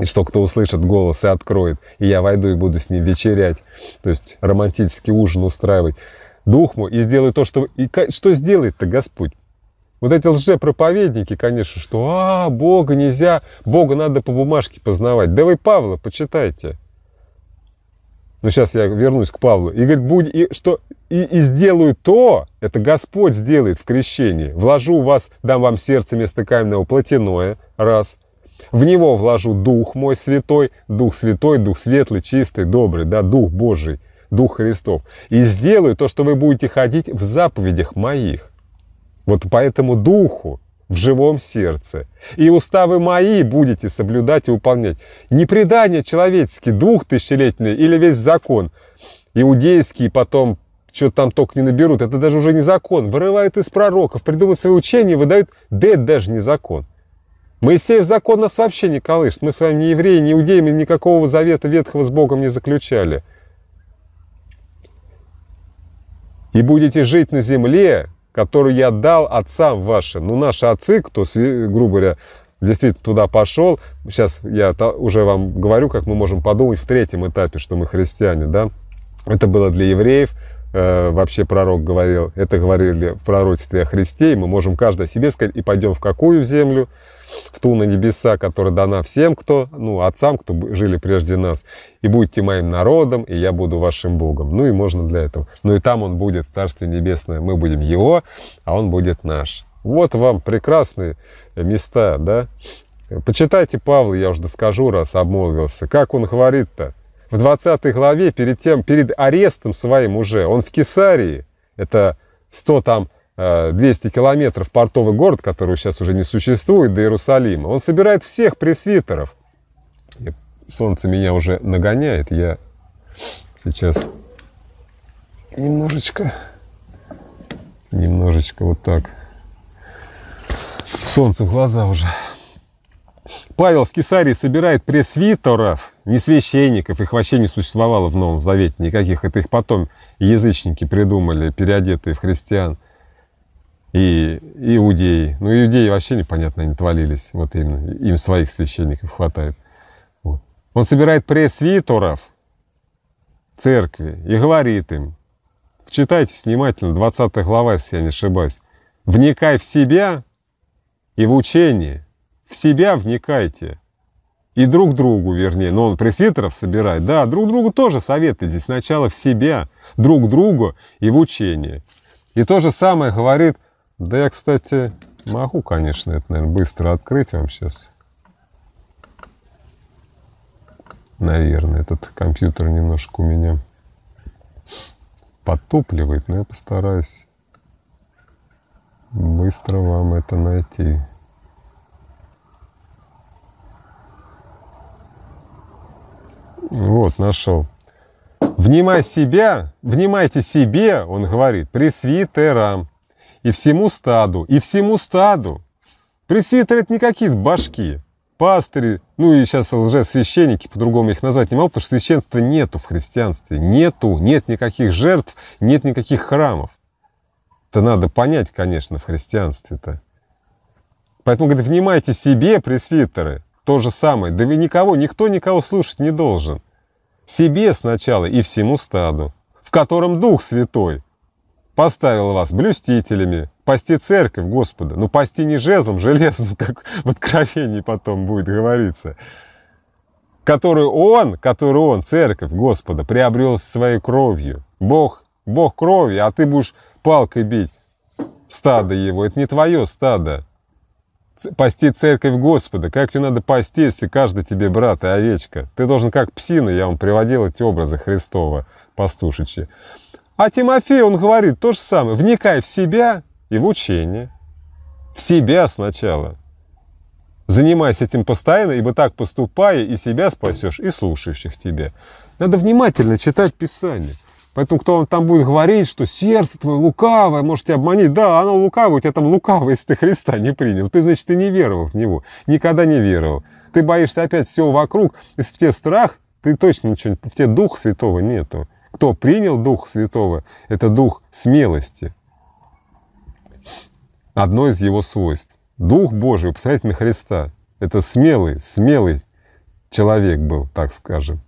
И что кто услышит голос и откроет, и я войду и буду с ним вечерять. То есть романтический ужин устраивать. Дух мой, и сделаю то, что... И что сделает-то Господь? Вот эти лжепроповедники, конечно, что «А, Бога нельзя, Бога надо по бумажке познавать». Да вы Павла почитайте. Ну, сейчас я вернусь к Павлу. И говорит, будь, и, что и, и сделаю то, это Господь сделает в крещении. Вложу в вас, дам вам сердце вместо каменного плотяное, раз. В него вложу Дух мой святой, Дух святой, Дух светлый, чистый, добрый, да, Дух Божий, Дух Христов. И сделаю то, что вы будете ходить в заповедях моих вот по этому духу в живом сердце. И уставы мои будете соблюдать и выполнять. Не предание человеческий, дух тысячелетний или весь закон. Иудейский потом что то там только не наберут, это даже уже не закон. Вырывают из пророков, придумывают свои учения, выдают, да это даже не закон. Моисеев закон нас вообще не колышет. Мы с вами не евреи, не иудеи, мы никакого завета ветхого с Богом не заключали. И будете жить на земле, которую я дал отцам вашим. Ну, наши отцы, кто, грубо говоря, действительно туда пошел, сейчас я уже вам говорю, как мы можем подумать в третьем этапе, что мы христиане, да, это было для евреев, Э, вообще пророк говорил, это говорили в пророчестве о Христе, и мы можем каждое себе сказать, и пойдем в какую землю, в ту на небеса, которая дана всем, кто, ну, отцам, кто жили прежде нас, и будете моим народом, и я буду вашим Богом. Ну, и можно для этого. Ну, и там он будет, Царствие Небесное, мы будем его, а он будет наш. Вот вам прекрасные места, да? Почитайте Павла, я уже доскажу, раз обмолвился. Как он говорит-то? в 20 главе, перед, тем, перед арестом своим уже, он в Кесарии, это 100 там 200 э, километров портовый город, который сейчас уже не существует, до Иерусалима. Он собирает всех пресвитеров. Солнце меня уже нагоняет. Я сейчас немножечко, немножечко вот так. Солнце в глаза уже. Павел в Кесарии собирает пресвитеров ни священников, их вообще не существовало в Новом Завете никаких. Это их потом язычники придумали, переодетые в христиан и иудеи. Ну, иудеи вообще непонятно, они отвалились, вот именно, им своих священников хватает. Вот. Он собирает пресвитеров церкви и говорит им, читайте внимательно, 20 глава, если я не ошибаюсь, вникай в себя и в учение, в себя вникайте – и друг другу, вернее, но ну, он пресвитеров собирает, да, а друг другу тоже советы здесь сначала в себя, друг другу и в учении. И то же самое говорит, да я, кстати, могу, конечно, это, наверное, быстро открыть вам сейчас. Наверное, этот компьютер немножко у меня подтупливает, но я постараюсь быстро вам это найти. Вот, нашел. «Внимай себя, внимайте себе, — он говорит, — пресвитерам и всему стаду, и всему стаду». Пресвитеры — это не какие-то башки, пастыри, ну и сейчас священники по-другому их назвать не могу, потому что священства нету в христианстве, нету, нет никаких жертв, нет никаких храмов. Это надо понять, конечно, в христианстве-то. Поэтому, говорит, внимайте себе, пресвитеры, то же самое. Да вы никого, никто никого слушать не должен. Себе сначала и всему стаду, в котором Дух Святой поставил вас блюстителями, пасти церковь Господа. но ну, пасти не жезлом, железным, как в Откровении потом будет говориться. Которую он, которую он, церковь Господа, приобрел своей кровью. Бог, Бог крови, а ты будешь палкой бить стадо его. Это не твое стадо пасти церковь Господа. Как ее надо пасти, если каждый тебе брат и овечка? Ты должен как псина, я вам приводил эти образы Христова, пастушичи. А Тимофей, он говорит то же самое. Вникай в себя и в учение. В себя сначала. Занимайся этим постоянно, ибо так поступая, и себя спасешь, и слушающих тебя. Надо внимательно читать Писание. Поэтому кто вам там будет говорить, что сердце твое лукавое, можете обманить, да, оно лукавое, у тебя там лукавое, если ты Христа не принял. Ты, значит, ты не веровал в Него, никогда не веровал. Ты боишься опять всего вокруг, если в тебе страх, ты точно ничего, в тебе Духа Святого нету. Кто принял Дух Святого, это Дух смелости. Одно из его свойств. Дух Божий, посмотрите на Христа, это смелый, смелый человек был, так скажем.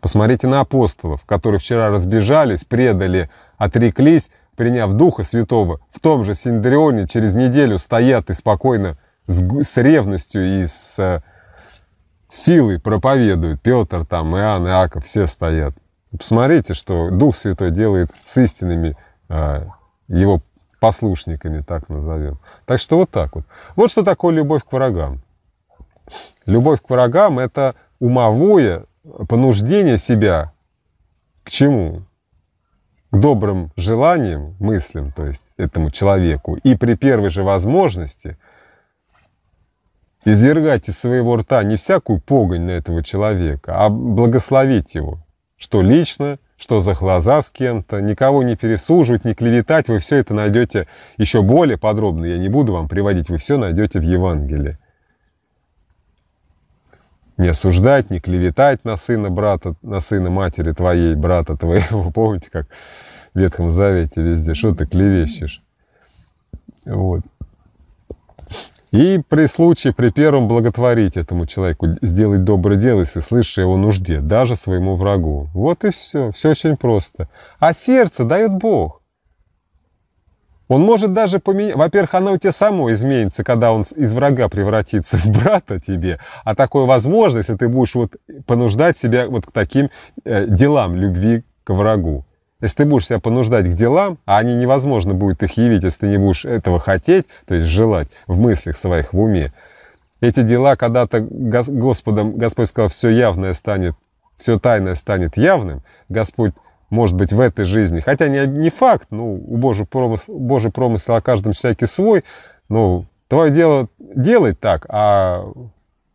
Посмотрите на апостолов, которые вчера разбежались, предали, отреклись, приняв Духа Святого, в том же Синдрионе через неделю стоят и спокойно с, с ревностью и с э, силой проповедуют. Петр, там, Иоанн, Иаков, все стоят. Посмотрите, что Дух Святой делает с истинными э, его послушниками, так назовем. Так что вот так вот. Вот что такое любовь к врагам. Любовь к врагам – это умовое понуждение себя к чему? К добрым желаниям, мыслям, то есть этому человеку. И при первой же возможности извергать из своего рта не всякую погонь на этого человека, а благословить его, что лично, что за глаза с кем-то, никого не пересуживать, не клеветать, вы все это найдете еще более подробно, я не буду вам приводить, вы все найдете в Евангелии не осуждать, не клеветать на сына брата, на сына матери твоей, брата твоего. Помните, как в Ветхом Завете везде, что ты клевещешь? Вот. И при случае, при первом благотворить этому человеку, сделать доброе дело, если слышишь его нужде, даже своему врагу. Вот и все, все очень просто. А сердце дает Бог. Он может даже поменять... Во-первых, оно у тебя само изменится, когда он из врага превратится в брата тебе. А такое возможно, если ты будешь вот понуждать себя вот к таким э, делам любви к врагу. Если ты будешь себя понуждать к делам, а они невозможно будет их явить, если ты не будешь этого хотеть, то есть желать в мыслях своих, в уме. Эти дела когда-то Господом, Господь сказал, все явное станет, все тайное станет явным. Господь может быть, в этой жизни. Хотя не, не факт, ну, у Божий промысел, Божий промысел о каждом человеке свой, ну, твое дело делать так, а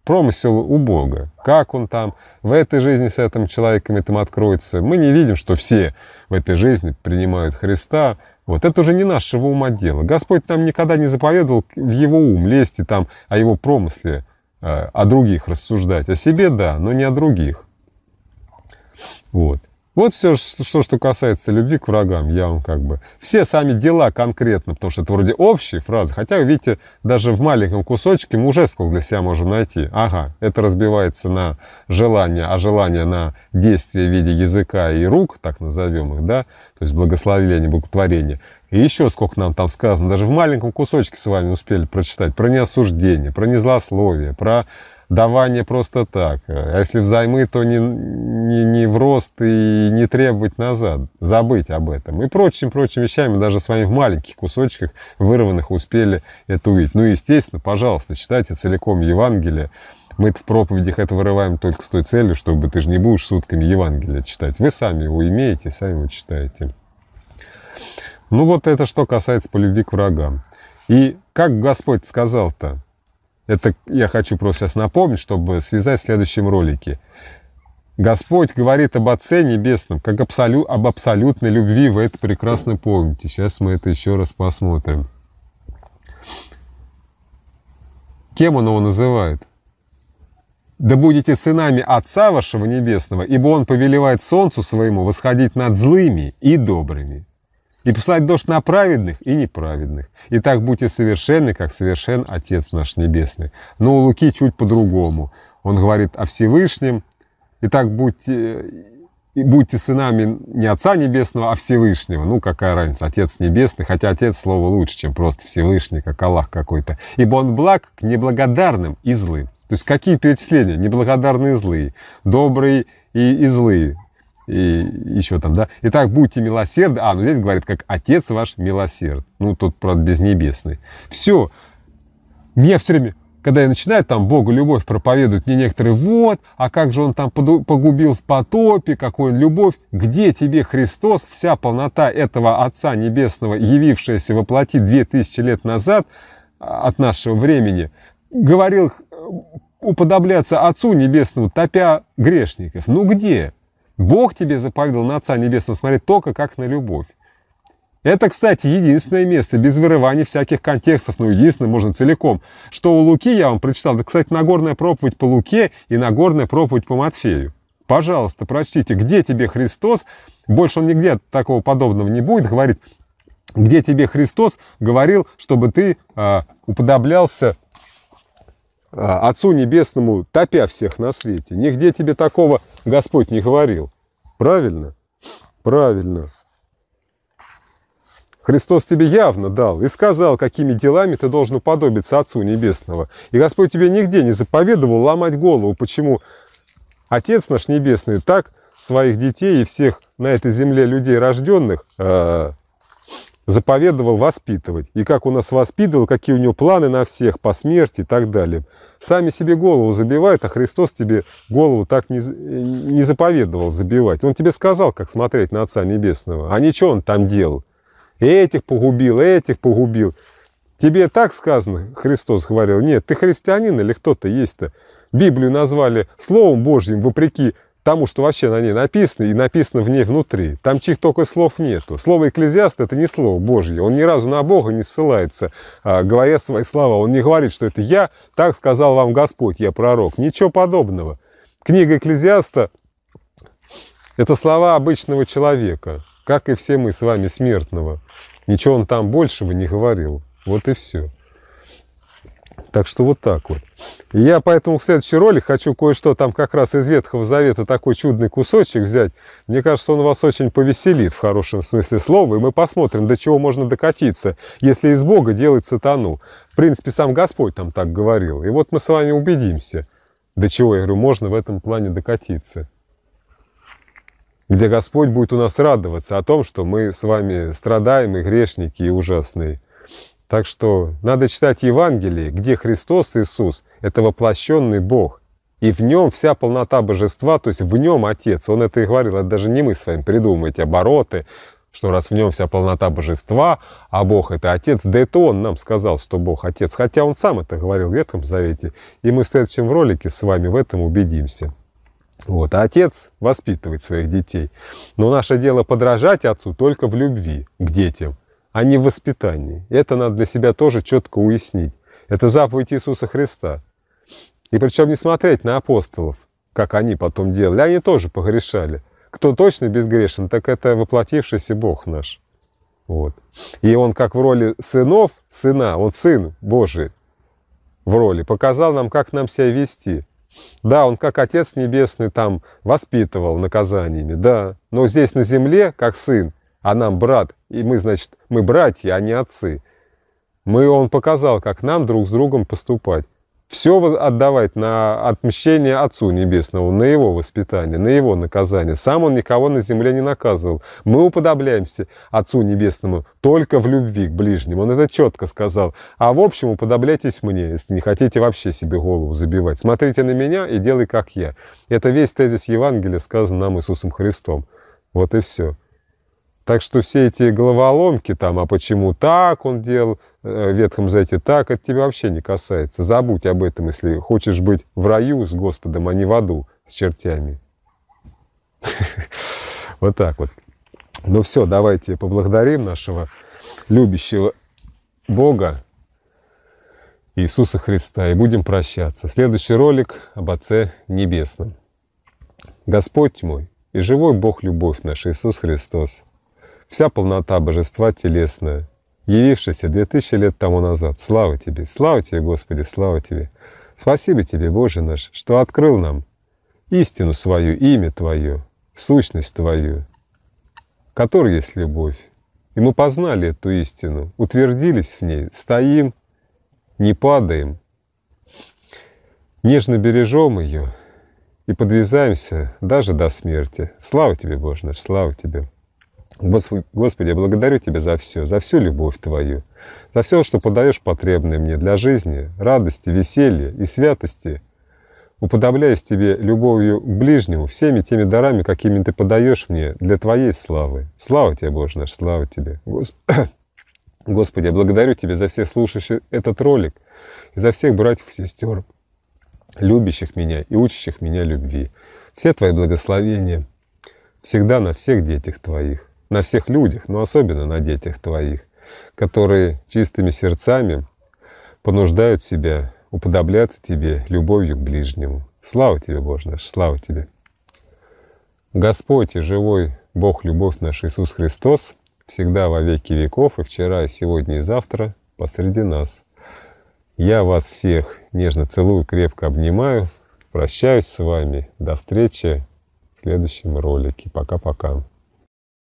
промысел у Бога. Как он там в этой жизни с этим человеком этим откроется. Мы не видим, что все в этой жизни принимают Христа. Вот это уже не нашего ума дело. Господь нам никогда не заповедовал в его ум лезть и там о его промысле, э, о других рассуждать. О себе, да, но не о других. Вот. Вот все, что, что касается любви к врагам, я вам как бы... Все сами дела конкретно, потому что это вроде общие фразы, хотя, видите, даже в маленьком кусочке мы уже сколько для себя можем найти. Ага, это разбивается на желание, а желание на действие в виде языка и рук, так назовем их, да, то есть благословение, благотворение. И еще сколько нам там сказано, даже в маленьком кусочке с вами успели прочитать про неосуждение, про незлословие, про давание просто так. А если взаймы, то не, не, не в рост и не требовать назад, забыть об этом. И прочим-прочим вещами, даже с вами в маленьких кусочках вырванных успели это увидеть. Ну естественно, пожалуйста, читайте целиком Евангелие. мы в проповедях это вырываем только с той целью, чтобы ты же не будешь сутками Евангелие читать. Вы сами его имеете, сами его читаете. Ну вот это что касается по любви к врагам. И как Господь сказал-то, это я хочу просто сейчас напомнить, чтобы связать в следующем ролике. Господь говорит об Отце Небесном, как абсолю, об абсолютной любви, вы это прекрасно помните. Сейчас мы это еще раз посмотрим. Кем он его называет? «Да будете сынами Отца вашего Небесного, ибо Он повелевает солнцу своему восходить над злыми и добрыми» и послать дождь на праведных и неправедных. И так будьте совершенны, как совершен Отец наш Небесный. Но у Луки чуть по-другому. Он говорит о Всевышнем. И так будьте, и будьте сынами не Отца Небесного, а Всевышнего. Ну, какая разница, Отец Небесный, хотя Отец слово лучше, чем просто Всевышний, как Аллах какой-то. Ибо он благ к неблагодарным и злым. То есть какие перечисления? Неблагодарные и злые, добрые и, и злые, и еще там, да. Итак, будьте милосердны. А, ну здесь говорит, как Отец ваш милосерд. Ну, тут, правда, безнебесный. Все. мне все время, когда я начинаю там Богу любовь проповедовать, мне некоторые, вот, а как же он там погубил в потопе, какой он любовь. Где тебе Христос, вся полнота этого Отца Небесного, явившаяся воплоти 2000 лет назад а, от нашего времени, говорил э, уподобляться Отцу Небесному, топя грешников. Ну где? Бог тебе заповедал на Отца Небесного смотреть только как на любовь. Это, кстати, единственное место, без вырывания всяких контекстов, но единственное, можно целиком. Что у Луки я вам прочитал, да, кстати, Нагорная проповедь по Луке и Нагорная проповедь по Матфею. Пожалуйста, прочтите, где тебе Христос, больше он нигде такого подобного не будет, говорит, где тебе Христос говорил, чтобы ты э, уподоблялся а, Отцу Небесному, топя всех на свете. Нигде тебе такого Господь не говорил. Правильно? Правильно. Христос тебе явно дал и сказал, какими делами ты должен уподобиться Отцу Небесного. И Господь тебе нигде не заповедовал ломать голову, почему Отец наш Небесный так своих детей и всех на этой земле людей рожденных э, заповедовал воспитывать. И как у нас воспитывал, какие у него планы на всех по смерти и так далее. Сами себе голову забивают, а Христос тебе голову так не, не заповедовал забивать. Он тебе сказал, как смотреть на Отца Небесного. А ничего он там делал. Этих погубил, этих погубил. Тебе так сказано, Христос говорил, нет, ты христианин или кто-то есть-то. Библию назвали Словом Божьим, вопреки тому, что вообще на ней написано, и написано в ней внутри. Там чьих только слов нету. Слово «экклезиаст» — это не слово Божье. Он ни разу на Бога не ссылается, а, говоря свои слова. Он не говорит, что это «я так сказал вам Господь, я пророк». Ничего подобного. Книга «Экклезиаста» — это слова обычного человека, как и все мы с вами смертного. Ничего он там большего не говорил. Вот и все. Так что вот так вот. Я поэтому в следующий ролик хочу кое-что там как раз из Ветхого Завета такой чудный кусочек взять. Мне кажется, он вас очень повеселит в хорошем смысле слова, и мы посмотрим, до чего можно докатиться, если из Бога делать сатану. В принципе, сам Господь там так говорил. И вот мы с вами убедимся, до чего, я говорю, можно в этом плане докатиться. Где Господь будет у нас радоваться о том, что мы с вами страдаем и грешники, и ужасные. Так что надо читать Евангелие, где Христос Иисус – это воплощенный Бог. И в нем вся полнота божества, то есть в нем Отец. Он это и говорил, это даже не мы с вами придумываем эти обороты, что раз в нем вся полнота божества, а Бог это Отец, да это Он нам сказал, что Бог Отец, хотя Он сам это говорил в Ветхом Завете, и мы в следующем ролике с вами в этом убедимся. Вот. А отец воспитывает своих детей. Но наше дело подражать отцу только в любви к детям – а не в воспитании. это надо для себя тоже четко уяснить. Это заповедь Иисуса Христа. И причем не смотреть на апостолов, как они потом делали. Они тоже погрешали. Кто точно безгрешен, так это воплотившийся Бог наш. Вот. И он как в роли сынов, сына, он сын Божий в роли, показал нам, как нам себя вести. Да, он как Отец Небесный там воспитывал наказаниями, да, но здесь на земле, как сын, а нам брат, и мы, значит, мы братья, а не отцы. Мы, он показал, как нам друг с другом поступать. Все отдавать на отмщение Отцу Небесному, на Его воспитание, на Его наказание. Сам Он никого на земле не наказывал. Мы уподобляемся Отцу Небесному только в любви к ближнему. Он это четко сказал. А в общем, уподобляйтесь мне, если не хотите вообще себе голову забивать. Смотрите на меня и делай, как я. Это весь тезис Евангелия сказан нам Иисусом Христом. Вот и все. Так что все эти головоломки там, а почему так он делал, э, в Ветхом Завете так, это тебя вообще не касается. Забудь об этом, если хочешь быть в раю с Господом, а не в аду с чертями. Вот так вот. Ну все, давайте поблагодарим нашего любящего Бога, Иисуса Христа, и будем прощаться. Следующий ролик об Отце Небесном. Господь мой и живой Бог любовь наш Иисус Христос, вся полнота божества телесная, явившаяся две тысячи лет тому назад. Слава Тебе, слава Тебе, Господи, слава Тебе. Спасибо Тебе, Боже наш, что открыл нам истину Свою, имя Твое, сущность Твою, которая есть любовь. И мы познали эту истину, утвердились в ней, стоим, не падаем, нежно бережем ее и подвязаемся даже до смерти. Слава Тебе, Боже наш, слава Тебе! Господи, я благодарю Тебя за все, за всю любовь Твою, за все, что подаешь потребное мне для жизни, радости, веселья и святости, уподобляясь Тебе любовью к ближнему всеми теми дарами, какими Ты подаешь мне для Твоей славы. Слава Тебе, Боже наш, слава Тебе. Господи, я благодарю Тебя за всех слушающих этот ролик, и за всех братьев и сестер, любящих меня и учащих меня любви. Все Твои благословения всегда на всех детях Твоих на всех людях, но особенно на детях твоих, которые чистыми сердцами понуждают себя уподобляться тебе любовью к ближнему. Слава тебе, Боже наш, слава тебе. Господь и живой Бог, любовь наш Иисус Христос, всегда во веки веков, и вчера, и сегодня, и завтра посреди нас. Я вас всех нежно целую, крепко обнимаю, прощаюсь с вами. До встречи в следующем ролике. Пока-пока.